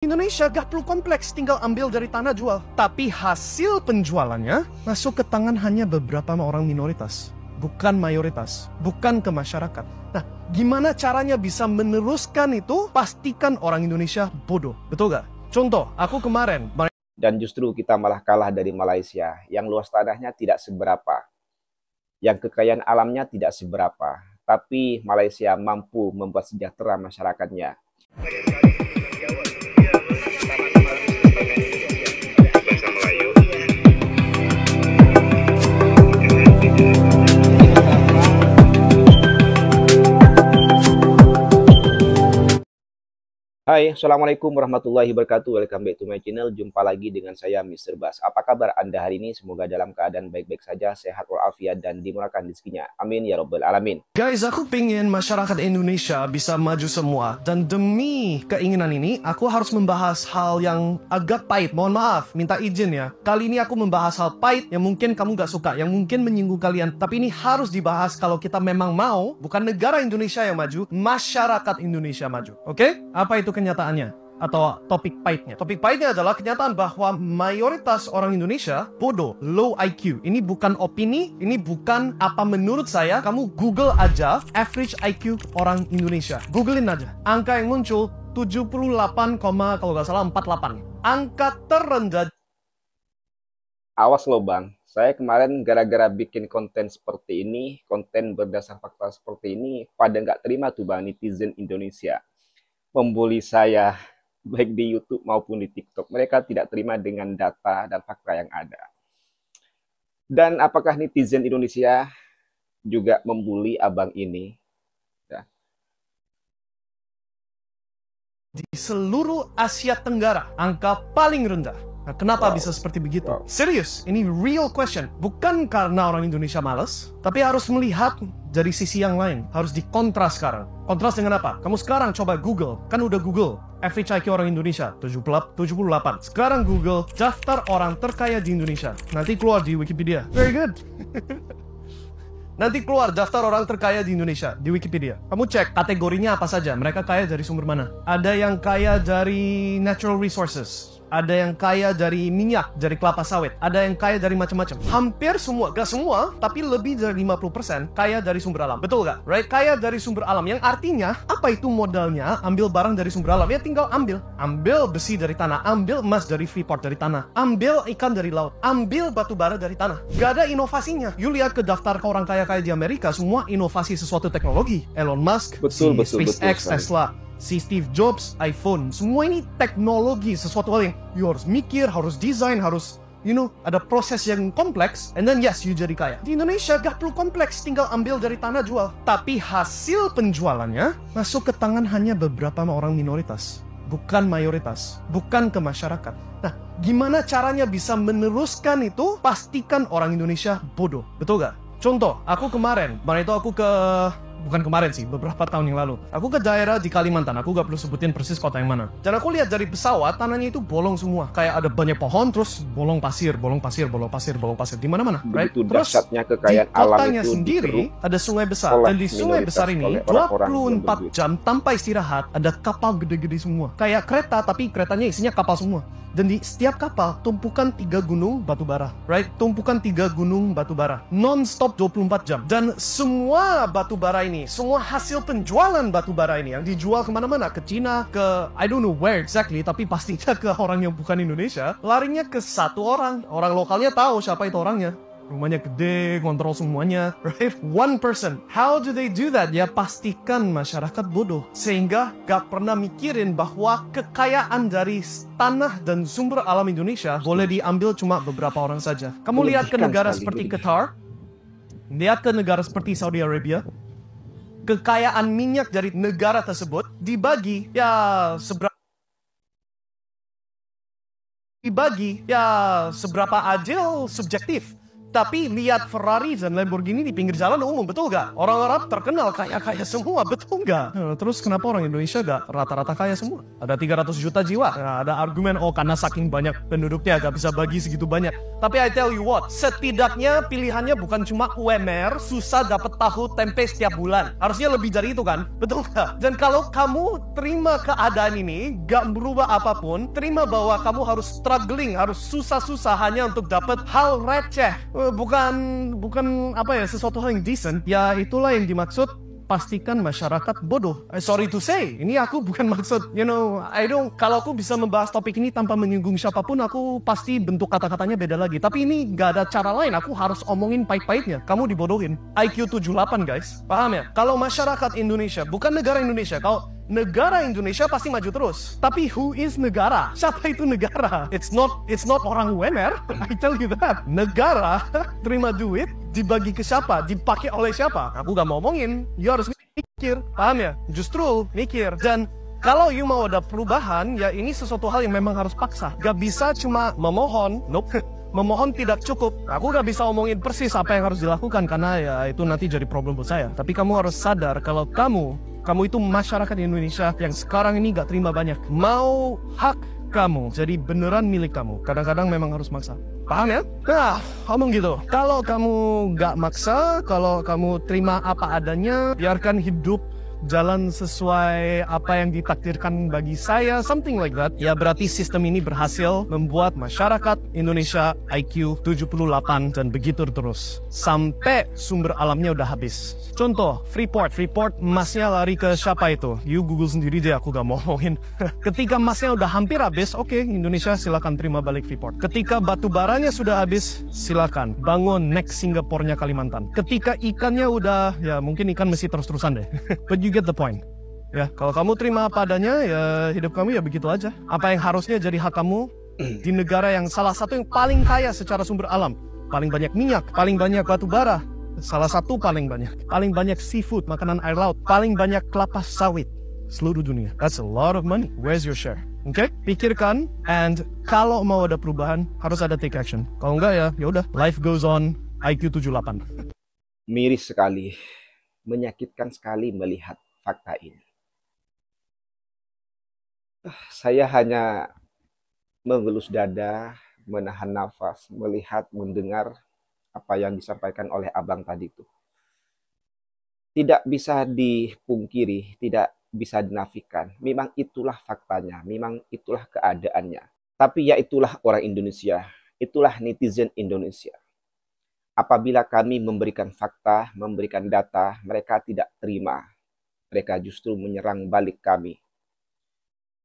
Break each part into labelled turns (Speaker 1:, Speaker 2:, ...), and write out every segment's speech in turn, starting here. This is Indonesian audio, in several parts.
Speaker 1: Indonesia gak perlu kompleks tinggal ambil dari tanah jual. Tapi hasil penjualannya masuk ke tangan hanya beberapa orang minoritas. Bukan mayoritas, bukan ke masyarakat. Nah, gimana caranya bisa meneruskan itu? Pastikan orang Indonesia bodoh.
Speaker 2: Betul gak? Contoh, aku kemarin... Dan justru kita malah kalah dari Malaysia, yang luas tanahnya tidak seberapa. Yang kekayaan alamnya tidak seberapa. Tapi Malaysia mampu membuat sejahtera masyarakatnya. Hai, Assalamualaikum warahmatullahi wabarakatuh. Welcome back to my channel. Jumpa lagi dengan saya Mr. Bas. Apa kabar Anda hari ini? Semoga dalam keadaan baik-baik saja, sehat walafiat, dan dimurahkan rezekinya. Amin ya robbal alamin.
Speaker 1: Guys, aku pengen masyarakat Indonesia bisa maju semua. Dan demi keinginan ini, aku harus membahas hal yang agak pahit. Mohon maaf, minta izin ya. Kali ini aku membahas hal pahit yang mungkin kamu gak suka, yang mungkin menyinggung kalian. Tapi ini harus dibahas kalau kita memang mau, bukan negara Indonesia yang maju, masyarakat Indonesia maju. Oke? Okay? Apa itu kenyataannya atau topik pahitnya. Topik pahitnya adalah kenyataan bahwa mayoritas orang Indonesia bodoh, low IQ. Ini bukan opini, ini bukan apa menurut saya. Kamu Google aja average IQ orang Indonesia. Googlein aja. Angka yang muncul 78, kalau nggak salah 48. Angka terendah.
Speaker 2: Awas lo bang, saya kemarin gara-gara bikin konten seperti ini, konten berdasar fakta seperti ini, pada nggak terima tuh bang netizen Indonesia membuli saya baik di YouTube maupun di TikTok. Mereka tidak terima dengan data dan fakta yang ada. Dan apakah netizen Indonesia juga membuli abang ini?
Speaker 1: Ya. Di seluruh Asia Tenggara, angka paling rendah Nah, kenapa wow. bisa seperti begitu? Wow. Serius, ini real question. Bukan karena orang Indonesia males, tapi harus melihat dari sisi yang lain. Harus dikontras sekarang. Kontras dengan apa? Kamu sekarang coba Google. Kan udah Google. Average IQ orang Indonesia 78. Sekarang Google daftar orang terkaya di Indonesia. Nanti keluar di Wikipedia. Very good. Nanti keluar daftar orang terkaya di Indonesia di Wikipedia. Kamu cek kategorinya apa saja, mereka kaya dari sumber mana. Ada yang kaya dari natural resources, ada yang kaya dari minyak, dari kelapa sawit, ada yang kaya dari macam-macam. Hampir semua, gak semua, tapi lebih dari 50% kaya dari sumber alam. Betul gak? Right? Kaya dari sumber alam, yang artinya apa itu modalnya ambil barang dari sumber alam? Ya tinggal ambil. Ambil besi dari tanah, ambil emas dari freeport dari tanah, ambil ikan dari laut, ambil batu bara dari tanah. Gak ada inovasinya. You lihat ke daftar ke orang kaya-kaya di Amerika, semua inovasi sesuatu teknologi. Elon Musk, betul, si betul, SpaceX, betul, Tesla si Steve Jobs, iPhone, semua ini teknologi, sesuatu hal yang you harus mikir, harus desain, harus you know, ada proses yang kompleks, and then yes, you jadi kaya. Di Indonesia gak perlu kompleks, tinggal ambil dari tanah jual. Tapi hasil penjualannya masuk ke tangan hanya beberapa orang minoritas, bukan mayoritas, bukan ke masyarakat. Nah, gimana caranya bisa meneruskan itu? Pastikan orang Indonesia bodoh, betul gak? Contoh, aku kemarin, kemarin itu aku ke bukan kemarin sih, beberapa tahun yang lalu. Aku ke daerah di Kalimantan, aku gak perlu sebutin persis kota yang mana. Dan aku lihat dari pesawat, tanahnya itu bolong semua. Kayak ada banyak pohon, terus bolong pasir, bolong pasir, bolong pasir, bolong pasir. Di mana-mana, right? terus, kekayaan di alam itu sendiri, ada sungai besar. Dan di sungai besar ini, 24 jam tanpa istirahat, ada kapal gede-gede semua. Kayak kereta, tapi keretanya isinya kapal semua. Dan di setiap kapal, tumpukan tiga gunung batu bara, right? Tumpukan tiga gunung batu bara. Non-stop 24 jam. Dan semua batu bara ini ini, semua hasil penjualan batu bara ini yang dijual kemana-mana ke Cina, ke I don't know where exactly, tapi pastinya ke orang yang bukan Indonesia, larinya ke satu orang. Orang lokalnya tahu siapa itu orangnya rumahnya gede, kontrol semuanya, right? One person. How do they do that? Ya pastikan masyarakat bodoh. Sehingga gak pernah mikirin bahwa kekayaan dari tanah dan sumber alam Indonesia boleh diambil cuma beberapa orang saja. Kamu lihat ke negara seperti Qatar, lihat ke negara seperti Saudi Arabia, kekayaan minyak dari negara tersebut dibagi ya seberapa dibagi ya seberapa adil subjektif tapi lihat Ferrari dan Lamborghini di pinggir jalan umum, betul gak? Orang orang terkenal kaya-kaya semua, betul gak? Eh, terus kenapa orang Indonesia gak rata-rata kaya semua? Ada 300 juta jiwa. Nah, ada argumen, oh karena saking banyak penduduknya gak bisa bagi segitu banyak. Tapi I tell you what, setidaknya pilihannya bukan cuma UMR, susah dapet tahu tempe setiap bulan. Harusnya lebih dari itu kan? Betul gak? Dan kalau kamu terima keadaan ini, gak berubah apapun, terima bahwa kamu harus struggling, harus susah-susah hanya untuk dapat hal receh Eh, bukan bukan apa ya sesuatu hal yang decent ya itulah yang dimaksud pastikan masyarakat bodoh. Eh, sorry to say, ini aku bukan maksud, you know, I don't. Kalau aku bisa membahas topik ini tanpa menyinggung siapapun, aku pasti bentuk kata-katanya beda lagi. Tapi ini gak ada cara lain, aku harus omongin pahit-pahitnya. Kamu dibodohin. IQ 78 guys, paham ya? Kalau masyarakat Indonesia, bukan negara Indonesia, kalau negara Indonesia pasti maju terus. Tapi who is negara? Siapa itu negara? It's not it's not orang UMR. I tell you that. Negara terima duit dibagi ke siapa? Dipakai oleh siapa? Aku gak mau ngomongin. You harus mikir, paham ya? Justru mikir dan kalau you mau ada perubahan, ya ini sesuatu hal yang memang harus paksa. Gak bisa cuma memohon, nope memohon tidak cukup. Aku gak bisa omongin persis apa yang harus dilakukan karena ya itu nanti jadi problem buat saya. Tapi kamu harus sadar kalau kamu kamu itu masyarakat Indonesia yang sekarang ini gak terima banyak. Mau hak kamu jadi beneran milik kamu. Kadang-kadang memang harus maksa. Paham ya? Nah, ngomong gitu. Kalau kamu gak maksa, kalau kamu terima apa adanya, biarkan hidup jalan sesuai apa yang ditakdirkan bagi saya, something like that, ya berarti sistem ini berhasil membuat masyarakat Indonesia IQ 78 dan begitu terus. Sampai sumber alamnya udah habis. Contoh, Freeport. Freeport emasnya lari ke siapa itu? You Google sendiri deh, aku gak mau ngomongin. Ketika emasnya udah hampir habis, oke okay, Indonesia silakan terima balik Freeport. Ketika batu baranya sudah habis, silakan bangun next Singapurnya Kalimantan. Ketika ikannya udah, ya mungkin ikan masih terus-terusan deh. you get the point. Ya, kalau kamu terima apa adanya, ya hidup kamu ya begitu aja. Apa yang harusnya jadi hak kamu di negara yang salah satu yang paling kaya secara sumber alam, paling banyak minyak, paling banyak batu bara, salah satu paling banyak, paling banyak seafood, makanan air laut, paling banyak kelapa sawit seluruh dunia. That's a lot of money. Where's your share? Oke, okay? pikirkan and kalau mau ada perubahan harus ada take action. Kalau enggak ya, ya udah life goes on. IQ 78.
Speaker 2: Miris sekali menyakitkan sekali melihat fakta ini. Ah, saya hanya mengelus dada, menahan nafas, melihat, mendengar apa yang disampaikan oleh abang tadi itu. Tidak bisa dipungkiri, tidak bisa dinafikan. Memang itulah faktanya, memang itulah keadaannya. Tapi ya itulah orang Indonesia, itulah netizen Indonesia apabila kami memberikan fakta, memberikan data, mereka tidak terima. Mereka justru menyerang balik kami.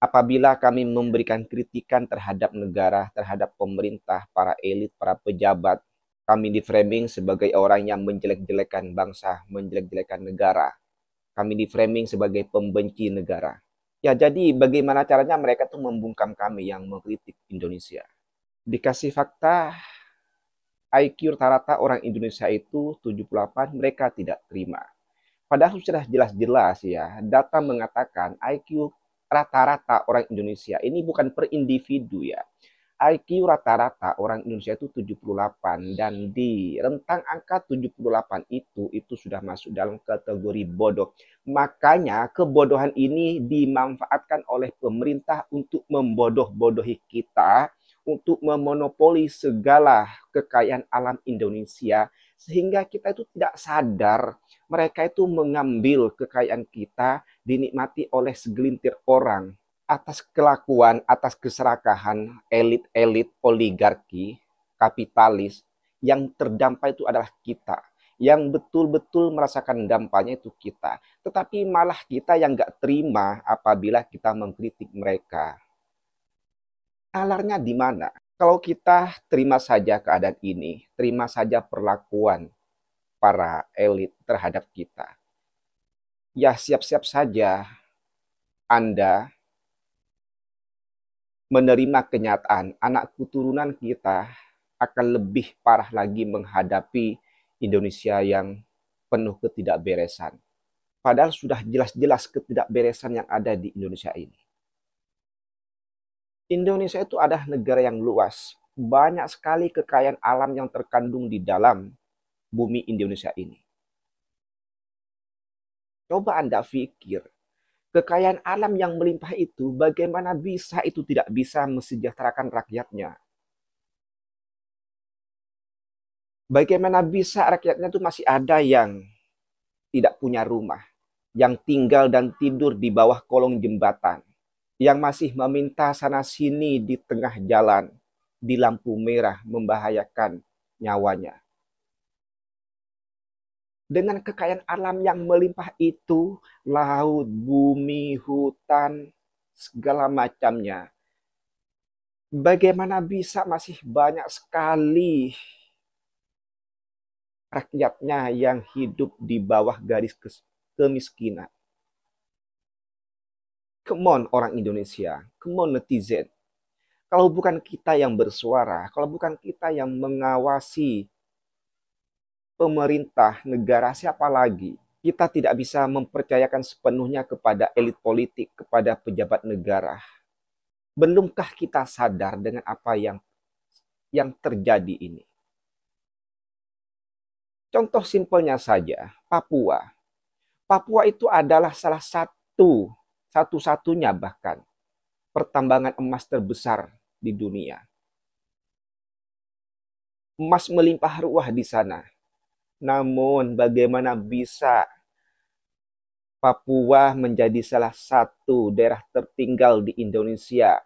Speaker 2: Apabila kami memberikan kritikan terhadap negara, terhadap pemerintah, para elit, para pejabat, kami diframing sebagai orang yang menjelek-jelekan bangsa, menjelek-jelekan negara. Kami diframing sebagai pembenci negara. Ya, jadi bagaimana caranya mereka tuh membungkam kami yang mengkritik Indonesia. Dikasih fakta, IQ rata-rata orang Indonesia itu 78, mereka tidak terima. Padahal sudah jelas-jelas ya, data mengatakan IQ rata-rata orang Indonesia ini bukan per individu ya. IQ rata-rata orang Indonesia itu 78 dan di rentang angka 78 itu itu sudah masuk dalam kategori bodoh. Makanya kebodohan ini dimanfaatkan oleh pemerintah untuk membodoh-bodohi kita untuk memonopoli segala kekayaan alam Indonesia sehingga kita itu tidak sadar mereka itu mengambil kekayaan kita dinikmati oleh segelintir orang atas kelakuan, atas keserakahan elit-elit oligarki kapitalis yang terdampak itu adalah kita yang betul-betul merasakan dampaknya itu kita. Tetapi malah kita yang nggak terima apabila kita mengkritik mereka alarnya di mana? Kalau kita terima saja keadaan ini, terima saja perlakuan para elit terhadap kita, ya siap-siap saja Anda menerima kenyataan anak keturunan kita akan lebih parah lagi menghadapi Indonesia yang penuh ketidakberesan. Padahal sudah jelas-jelas ketidakberesan yang ada di Indonesia ini. Indonesia itu adalah negara yang luas. Banyak sekali kekayaan alam yang terkandung di dalam bumi Indonesia ini. Coba Anda pikir, kekayaan alam yang melimpah itu bagaimana bisa itu tidak bisa mesejahterakan rakyatnya? Bagaimana bisa rakyatnya itu masih ada yang tidak punya rumah, yang tinggal dan tidur di bawah kolong jembatan, yang masih meminta sana-sini di tengah jalan, di lampu merah membahayakan nyawanya. Dengan kekayaan alam yang melimpah itu, laut, bumi, hutan, segala macamnya. Bagaimana bisa masih banyak sekali rakyatnya yang hidup di bawah garis kemiskinan? Come on orang Indonesia, come on netizen. Kalau bukan kita yang bersuara, kalau bukan kita yang mengawasi pemerintah negara siapa lagi? Kita tidak bisa mempercayakan sepenuhnya kepada elit politik, kepada pejabat negara. Belumkah kita sadar dengan apa yang yang terjadi ini? Contoh simpelnya saja, Papua. Papua itu adalah salah satu satu-satunya bahkan pertambangan emas terbesar di dunia. Emas melimpah ruah di sana. Namun bagaimana bisa Papua menjadi salah satu daerah tertinggal di Indonesia.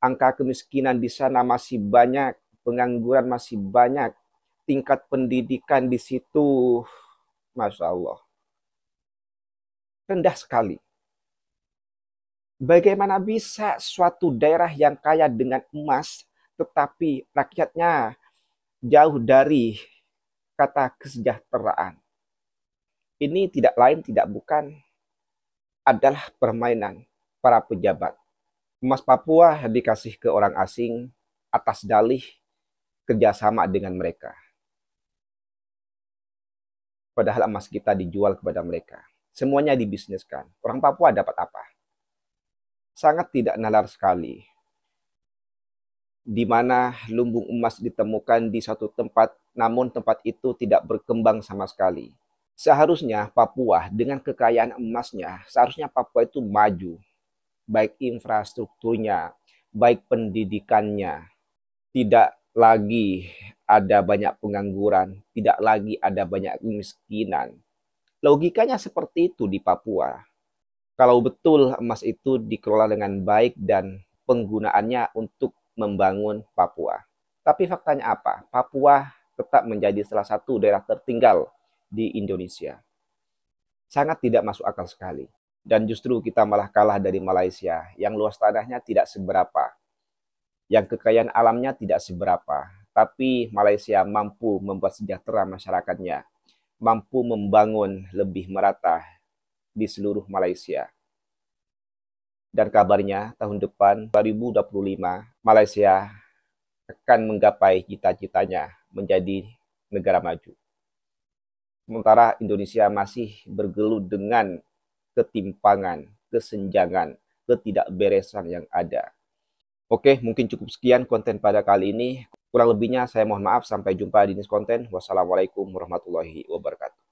Speaker 2: Angka kemiskinan di sana masih banyak, pengangguran masih banyak, tingkat pendidikan di situ, masya Allah, rendah sekali. Bagaimana bisa suatu daerah yang kaya dengan emas tetapi rakyatnya jauh dari kata kesejahteraan? Ini tidak lain tidak bukan adalah permainan para pejabat. Emas Papua dikasih ke orang asing atas dalih kerjasama dengan mereka. Padahal emas kita dijual kepada mereka. Semuanya dibisniskan. Orang Papua dapat apa? sangat tidak nalar sekali. Di mana lumbung emas ditemukan di satu tempat, namun tempat itu tidak berkembang sama sekali. Seharusnya Papua dengan kekayaan emasnya, seharusnya Papua itu maju. Baik infrastrukturnya, baik pendidikannya. Tidak lagi ada banyak pengangguran, tidak lagi ada banyak kemiskinan. Logikanya seperti itu di Papua kalau betul emas itu dikelola dengan baik dan penggunaannya untuk membangun Papua. Tapi faktanya apa? Papua tetap menjadi salah satu daerah tertinggal di Indonesia. Sangat tidak masuk akal sekali. Dan justru kita malah kalah dari Malaysia yang luas tanahnya tidak seberapa. Yang kekayaan alamnya tidak seberapa. Tapi Malaysia mampu membuat sejahtera masyarakatnya. Mampu membangun lebih merata di seluruh Malaysia. Dan kabarnya tahun depan 2025 Malaysia akan menggapai cita-citanya menjadi negara maju. Sementara Indonesia masih bergelut dengan ketimpangan, kesenjangan, ketidakberesan yang ada. Oke, mungkin cukup sekian konten pada kali ini. Kurang lebihnya saya mohon maaf. Sampai jumpa di next konten. Wassalamualaikum warahmatullahi wabarakatuh.